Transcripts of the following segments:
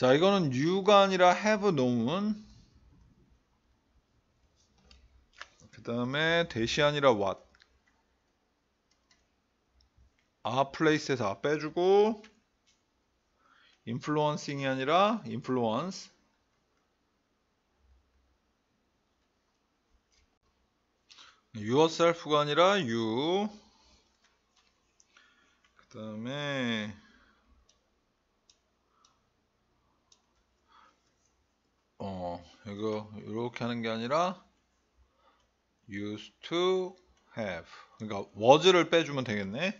자 이거는 you가 아니라 have known 그 다음에 대시 아니라 what 아 place에서 아 빼주고 influencing이 아니라 influence yourself가 아니라 you 그 다음에 이거 이렇게 하는 게 아니라 used to have 그러니까 was를 빼주면 되겠네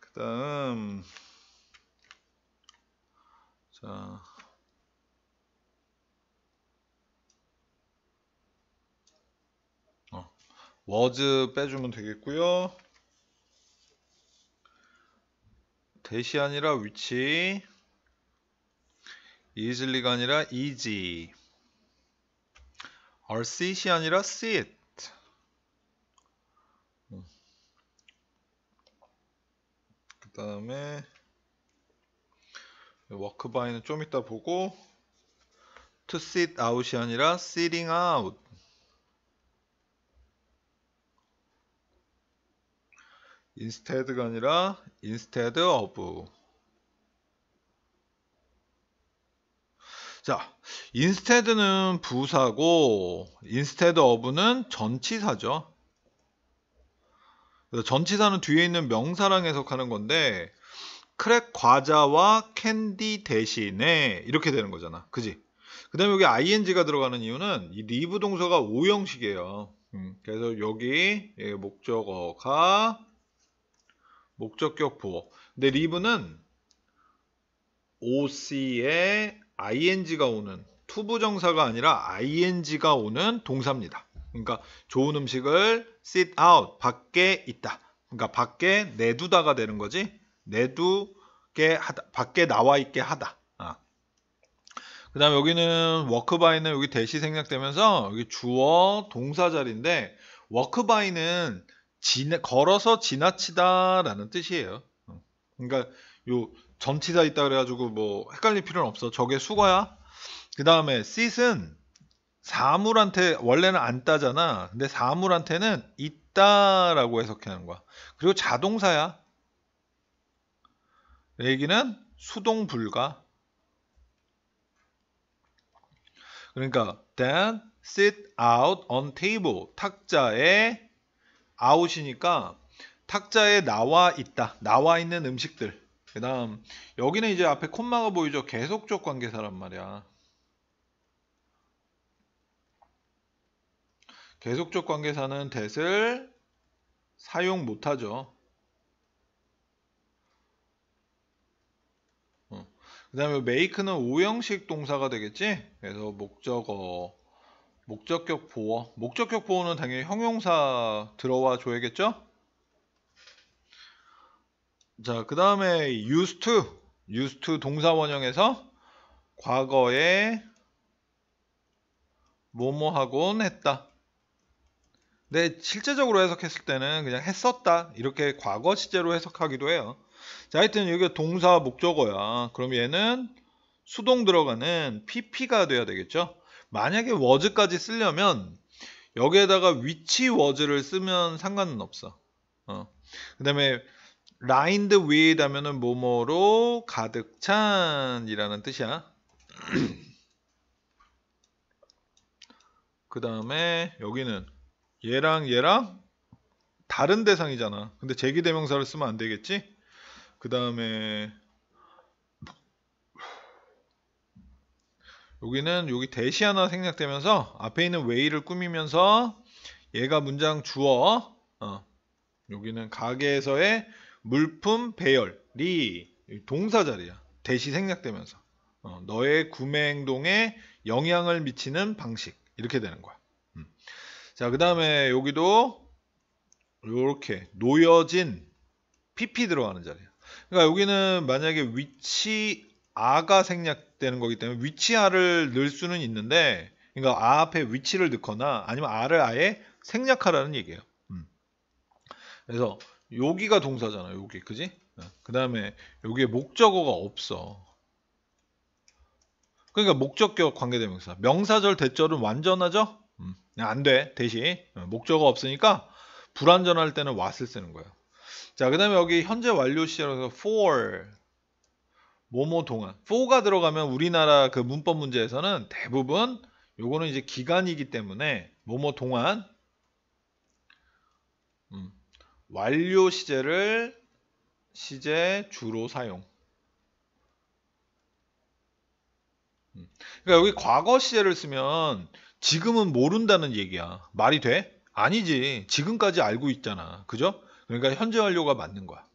그 다음 자 어, was 빼주면 되겠고요 대시 아니라 위치 easily가 아니라 easy or sit이 아니라 sit 그 다음에 워크바이는 좀 이따 보고 to sit out이 아니라 sitting out i n s t e a 가 아니라 i n s t e a of 자, 인스테드는 부사고 인스테드 어브는 전치사죠. 전치사는 뒤에 있는 명사랑 해석하는 건데 크랙 과자와 캔디 대신에 이렇게 되는 거잖아. 그지? 그 다음에 여기 ing가 들어가는 이유는 이 리브 동사가 5형식이에요. 음, 그래서 여기 예, 목적어가 목적격 보어. 근데 리브는 OC의 ing가 오는 투부정사가 아니라 ing가 오는 동사입니다. 그러니까 좋은 음식을 sit out 밖에 있다. 그러니까 밖에 내두다가 되는 거지. 내두게 하다. 밖에 나와 있게 하다. 아. 그 다음 에 여기는 워크바이는 여기 대시 생략되면서 여기 주어 동사 자리인데 워크바이는 걸어서 지나치다 라는 뜻이에요. 어. 그러니까 요 점치자 있다 그래가지고 뭐 헷갈릴 필요는 없어. 저게 수거야. 그 다음에 씻은 사물한테 원래는 안 따잖아. 근데 사물한테는 있다라고 해석하는 거야. 그리고 자동사야. 얘기는 수동 불가. 그러니까 then sit out on table 탁자에 out이니까 탁자에 나와 있다. 나와 있는 음식들. 그 다음 여기는 이제 앞에 콤마가 보이죠 계속적 관계사란 말이야 계속적 관계사는 대을 사용 못하죠 어. 그 다음에 make는 5형식 동사가 되겠지 그래서 목적어 목적격 보호 목적격 보호는 당연히 형용사 들어와 줘야겠죠 자, 그 다음에 used to. used to 동사원형에서 과거에 뭐뭐하곤 했다. 근데 실제적으로 해석했을 때는 그냥 했었다. 이렇게 과거 시제로 해석하기도 해요. 자, 하여튼 여기가 동사 목적어야. 그럼 얘는 수동 들어가는 pp가 돼야 되겠죠. 만약에 was까지 쓰려면 여기에다가 위치 was를 쓰면 상관은 없어. 어. 그 다음에 lined with 하면은 뭐뭐로 가득 찬이라는 뜻이야. 그 다음에 여기는 얘랑 얘랑 다른 대상이잖아. 근데 제기대명사를 쓰면 안 되겠지? 그 다음에 여기는 여기 대시 하나 생략되면서 앞에 있는 웨이를 꾸미면서 얘가 문장 주어 어. 여기는 가게에서의 물품 배열이 동사 자리야. 대시 생략되면서 어, 너의 구매 행동에 영향을 미치는 방식 이렇게 되는 거야. 음. 자, 그 다음에 여기도 이렇게 놓여진 PP 들어가는 자리야. 그러니까 여기는 만약에 위치 아가 생략되는 거기 때문에 위치 아를 넣을 수는 있는데 그러니까 아 앞에 위치를 넣거나 아니면 아를 아예 생략하라는 얘기예요. 음. 그래서 여기가 동사잖아 여기 그지? 어. 그 다음에 여기에 목적어가 없어 그러니까 목적격 관계대명사 명사절 대절은 완전하죠? 음. 안돼 대신 어, 목적어 없으니까 불완전할 때는 w h 을 쓰는 거예요 자그 다음에 여기 현재 완료 시제로서 for 뭐뭐 동안 for가 들어가면 우리나라 그 문법 문제에서는 대부분 요거는 이제 기간이기 때문에 뭐뭐 동안 음, 완료 시제를 시제 주로 사용. 음. 그러니까 여기 과거 시제를 쓰면 지금은 모른다는 얘기야. 말이 돼? 아니지. 지금까지 알고 있잖아. 그죠? 그러니까 현재 완료가 맞는 거야.